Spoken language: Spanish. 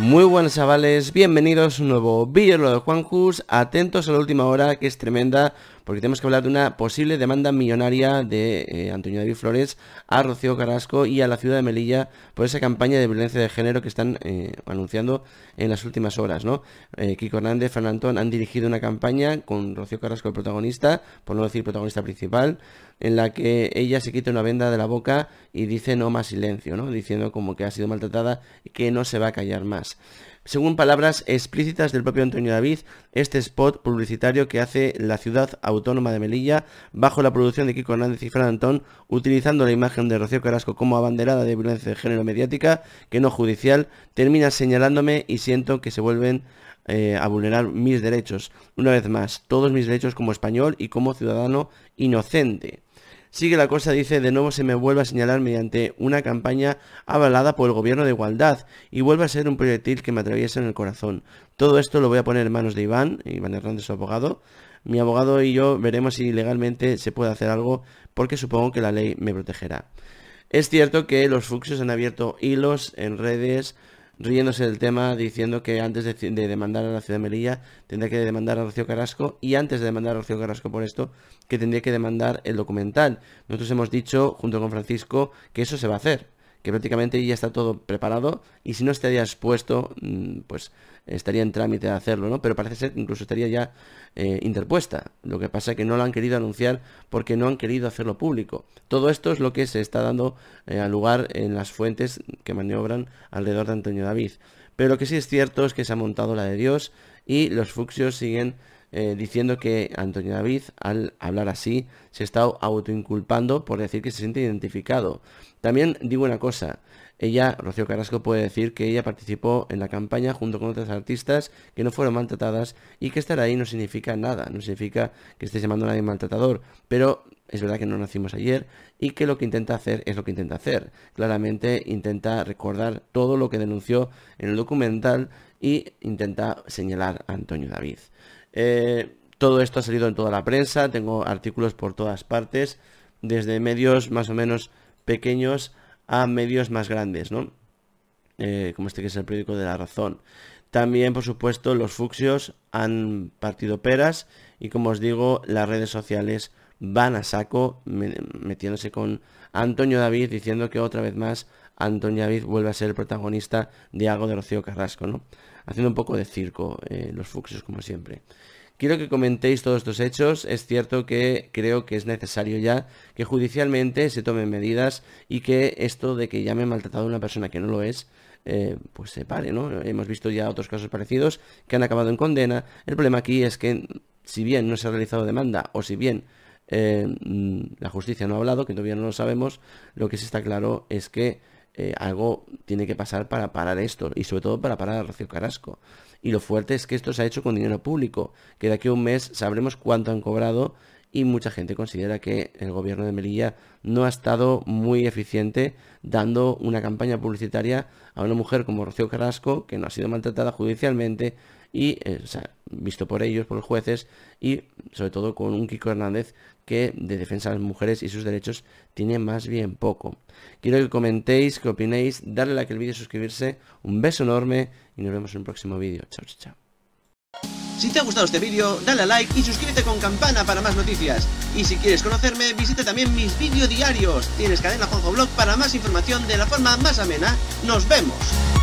Muy buenas chavales, bienvenidos a un nuevo vídeo de Juan Cus, atentos a la última hora que es tremenda porque tenemos que hablar de una posible demanda millonaria de eh, Antonio David Flores a Rocío Carrasco y a la ciudad de Melilla por esa campaña de violencia de género que están eh, anunciando en las últimas horas, ¿no? Eh, Kiko Hernández, Fernando Antón han dirigido una campaña con Rocío Carrasco el protagonista, por no decir protagonista principal, en la que ella se quita una venda de la boca y dice no más silencio, ¿no? Diciendo como que ha sido maltratada y que no se va a callar más. Según palabras explícitas del propio Antonio David, este spot publicitario que hace la ciudad autónoma de Melilla, bajo la producción de Kiko Hernández y Fran Antón, utilizando la imagen de Rocío Carrasco como abanderada de violencia de género mediática, que no judicial, termina señalándome y siento que se vuelven eh, a vulnerar mis derechos, una vez más, todos mis derechos como español y como ciudadano inocente. Sigue la cosa, dice, de nuevo se me vuelve a señalar mediante una campaña avalada por el gobierno de igualdad y vuelve a ser un proyectil que me atraviesa en el corazón. Todo esto lo voy a poner en manos de Iván, Iván Hernández, su abogado. Mi abogado y yo veremos si legalmente se puede hacer algo porque supongo que la ley me protegerá. Es cierto que los fuxios han abierto hilos en redes riéndose del tema, diciendo que antes de, de, demandar a la ciudad de Melilla tendría que demandar a Rocío Carrasco y antes de demandar a Rocío Carrasco por esto, que tendría que demandar el documental. Nosotros hemos dicho, junto con Francisco, que eso se va a hacer que prácticamente ya está todo preparado y si no estaría expuesto, mm, pues estaría en trámite de hacerlo, ¿no? Pero parece ser que incluso estaría ya eh, interpuesta. Lo que pasa es que no lo han querido anunciar porque no han querido hacerlo público. Todo esto es lo que se está dando eh, lugar en las fuentes que maniobran alrededor de Antonio David. Pero lo que sí es cierto es que se ha montado la de Dios y los fucsios siguen eh, diciendo que Antonio David, al hablar así, se está autoinculpando por decir que se siente identificado. También digo una cosa, ella, Rocío Carrasco, puede decir que ella participó en la campaña junto con otras artistas que no fueron maltratadas y que estar ahí no significa nada, no significa que esté llamando a nadie maltratador, pero es verdad que no nacimos ayer y que lo que intenta hacer es lo que intenta hacer. Claramente intenta recordar todo lo que denunció en el documental y intenta señalar a Antonio David. Eh, todo esto ha salido en toda la prensa, tengo artículos por todas partes, desde medios más o menos pequeños a medios más grandes, ¿no? Eh, como este que es el periódico de la razón. También, por supuesto, los fuxios han partido peras y, como os digo, las redes sociales van a saco metiéndose con Antonio David diciendo que otra vez más Antonio David vuelve a ser el protagonista de algo de Rocío Carrasco, ¿no? Haciendo un poco de circo eh, los fuxos como siempre. Quiero que comentéis todos estos hechos. Es cierto que creo que es necesario ya que judicialmente se tomen medidas y que esto de que ya me he maltratado a una persona que no lo es, eh, pues se pare, ¿no? Hemos visto ya otros casos parecidos que han acabado en condena. El problema aquí es que, si bien no se ha realizado demanda o si bien eh, mm, la justicia no ha hablado, que todavía no lo sabemos, lo que sí está claro es que eh, algo tiene que pasar para parar esto y sobre todo para parar a Rocío Carrasco. Y lo fuerte es que esto se ha hecho con dinero público, que de aquí a un mes sabremos cuánto han cobrado y mucha gente considera que el gobierno de Melilla no ha estado muy eficiente dando una campaña publicitaria a una mujer como Rocío Carrasco, que no ha sido maltratada judicialmente, y eh, visto por ellos, por los jueces, y sobre todo con un Kiko Hernández que de defensa de las mujeres y sus derechos tiene más bien poco. Quiero que comentéis, que opinéis, darle like al vídeo, suscribirse, un beso enorme y nos vemos en un próximo vídeo. Chao, chao, chao. Si te ha gustado este vídeo, dale a like y suscríbete con campana para más noticias. Y si quieres conocerme, visita también mis vídeos diarios. Tienes cadena Juanjo Blog para más información de la forma más amena. ¡Nos vemos!